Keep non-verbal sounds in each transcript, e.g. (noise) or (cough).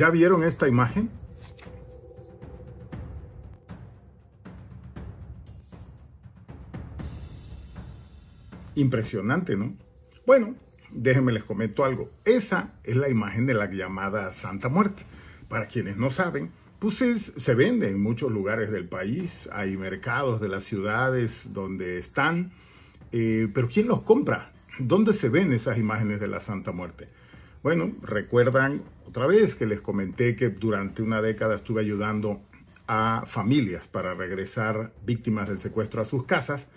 ¿Ya vieron esta imagen? Impresionante, ¿no? Bueno, déjenme les comento algo. Esa es la imagen de la llamada Santa Muerte. Para quienes no saben, pues se vende en muchos lugares del país, hay mercados de las ciudades donde están, eh, pero ¿quién los compra? ¿Dónde se ven esas imágenes de la Santa Muerte? Bueno, recuerdan otra vez que les comenté que durante una década estuve ayudando a familias para regresar víctimas del secuestro a sus casas.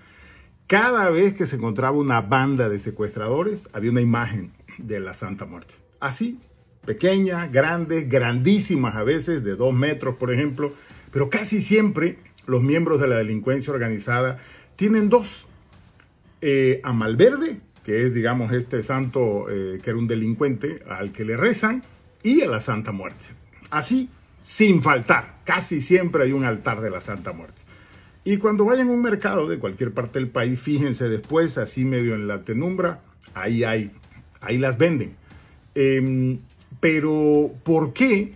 Cada vez que se encontraba una banda de secuestradores, había una imagen de la Santa Muerte. Así, pequeña, grande, grandísimas a veces, de dos metros, por ejemplo, pero casi siempre los miembros de la delincuencia organizada tienen dos, eh, a Malverde que es, digamos, este santo eh, que era un delincuente al que le rezan, y a la Santa Muerte. Así, sin faltar, casi siempre hay un altar de la Santa Muerte. Y cuando vayan a un mercado de cualquier parte del país, fíjense después, así medio en la tenumbra, ahí hay, ahí las venden. Em, pero, ¿por qué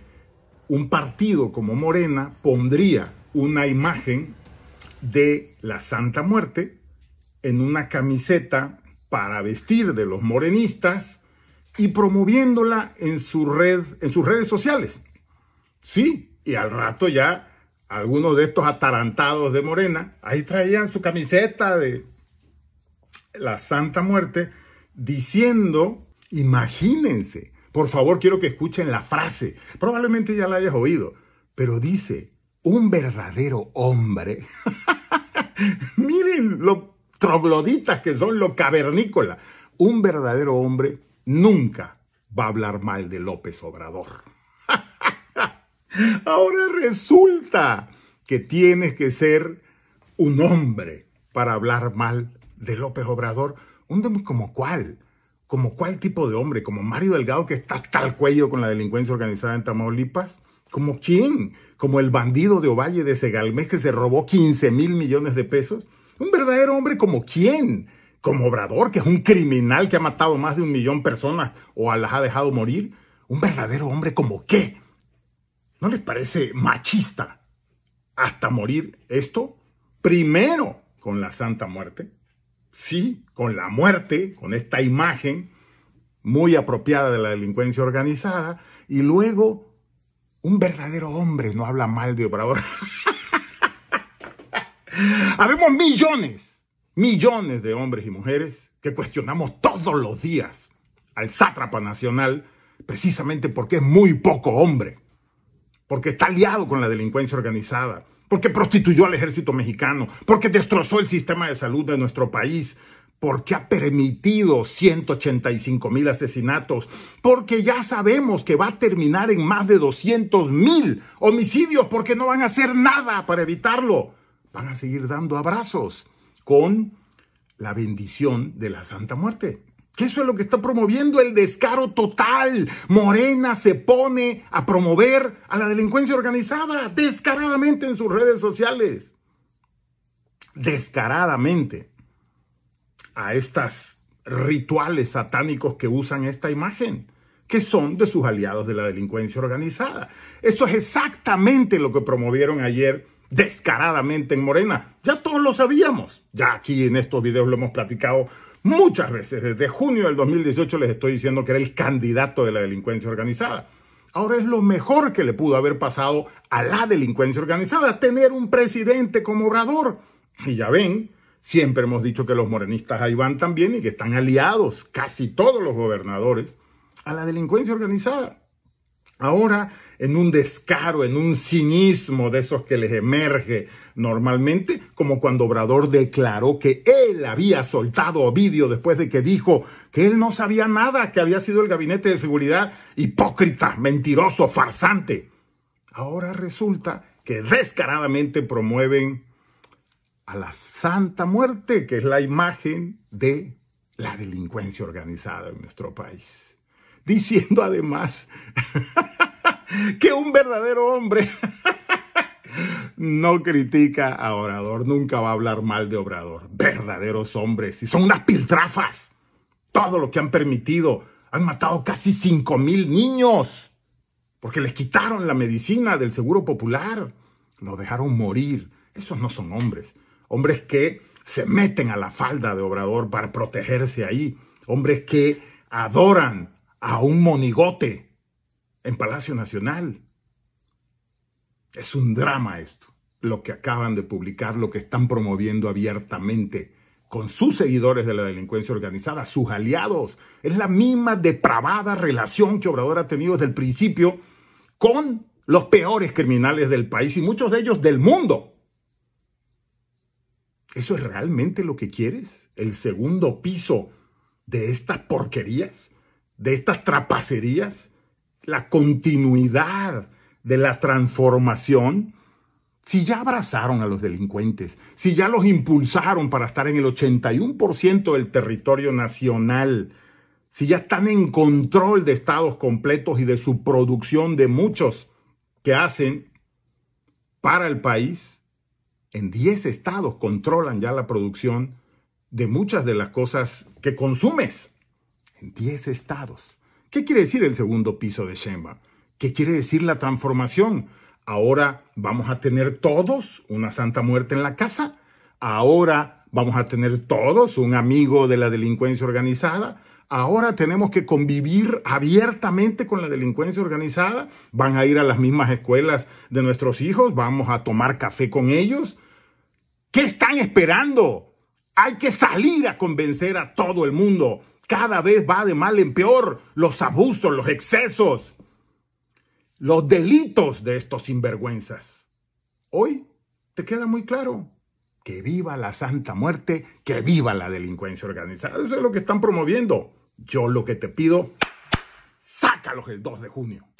un partido como Morena pondría una imagen de la Santa Muerte en una camiseta para vestir de los morenistas y promoviéndola en su red, en sus redes sociales. Sí, y al rato ya algunos de estos atarantados de Morena, ahí traían su camiseta de la Santa Muerte, diciendo, imagínense, por favor quiero que escuchen la frase, probablemente ya la hayas oído, pero dice, un verdadero hombre. (laughs) Miren lo trogloditas que son los cavernícolas. Un verdadero hombre nunca va a hablar mal de López Obrador. (laughs) Ahora resulta que tienes que ser un hombre para hablar mal de López Obrador. Un como cuál, como cuál tipo de hombre, como Mario Delgado que está tal cuello con la delincuencia organizada en Tamaulipas. ¿Como quién? ¿Como el bandido de Ovalle de Segalmés que se robó 15 mil millones de pesos? Un verdadero hombre como quién? Como Obrador, que es un criminal que ha matado más de un millón de personas o las ha dejado morir. Un verdadero hombre como qué? ¿No les parece machista hasta morir esto? Primero con la Santa Muerte. Sí, con la muerte, con esta imagen muy apropiada de la delincuencia organizada. Y luego, un verdadero hombre no habla mal de Obrador. (laughs) (laughs) Habemos millones, millones de hombres y mujeres que cuestionamos todos los días al sátrapa nacional precisamente porque es muy poco hombre, porque está aliado con la delincuencia organizada, porque prostituyó al ejército mexicano, porque destrozó el sistema de salud de nuestro país, porque ha permitido 185 mil asesinatos, porque ya sabemos que va a terminar en más de 200 mil homicidios, porque no van a hacer nada para evitarlo van a seguir dando abrazos con la bendición de la Santa Muerte. Que eso es lo que está promoviendo el descaro total. Morena se pone a promover a la delincuencia organizada descaradamente en sus redes sociales. Descaradamente a estos rituales satánicos que usan esta imagen que son de sus aliados de la delincuencia organizada. Eso es exactamente lo que promovieron ayer descaradamente en Morena. Ya todos lo sabíamos. Ya aquí en estos videos lo hemos platicado muchas veces. Desde junio del 2018 les estoy diciendo que era el candidato de la delincuencia organizada. Ahora es lo mejor que le pudo haber pasado a la delincuencia organizada, tener un presidente como orador. Y ya ven, siempre hemos dicho que los morenistas ahí van también y que están aliados casi todos los gobernadores a la delincuencia organizada. Ahora, en un descaro, en un cinismo de esos que les emerge normalmente, como cuando Obrador declaró que él había soltado Ovidio después de que dijo que él no sabía nada, que había sido el gabinete de seguridad hipócrita, mentiroso, farsante. Ahora resulta que descaradamente promueven a la Santa Muerte, que es la imagen de la delincuencia organizada en nuestro país diciendo además (laughs) que un verdadero hombre no critica a Obrador, nunca va a hablar mal de Obrador. Verdaderos hombres, y son unas piltrafas. Todo lo que han permitido, han matado casi 5 mil niños, porque les quitaron la medicina del Seguro Popular, lo dejaron morir. Esos no son hombres, hombres que se meten a la falda de Obrador para protegerse ahí, hombres que adoran a un monigote en Palacio Nacional. Es un drama esto, lo que acaban de publicar, lo que están promoviendo abiertamente con sus seguidores de la delincuencia organizada, sus aliados. Es la misma depravada relación que Obrador ha tenido desde el principio con los peores criminales del país y muchos de ellos del mundo. ¿Eso es realmente lo que quieres? ¿El segundo piso de estas porquerías? de estas trapacerías, la continuidad de la transformación, si ya abrazaron a los delincuentes, si ya los impulsaron para estar en el 81% del territorio nacional, si ya están en control de estados completos y de su producción de muchos que hacen para el país, en 10 estados controlan ya la producción de muchas de las cosas que consumes en 10 estados. ¿Qué quiere decir el segundo piso de shemba ¿Qué quiere decir la transformación? Ahora vamos a tener todos una santa muerte en la casa. Ahora vamos a tener todos un amigo de la delincuencia organizada. Ahora tenemos que convivir abiertamente con la delincuencia organizada. Van a ir a las mismas escuelas de nuestros hijos. Vamos a tomar café con ellos. ¿Qué están esperando? Hay que salir a convencer a todo el mundo cada vez va de mal en peor. Los abusos, los excesos, los delitos de estos sinvergüenzas. Hoy te queda muy claro. Que viva la Santa Muerte, que viva la delincuencia organizada. Eso es lo que están promoviendo. Yo lo que te pido, sácalos el 2 de junio.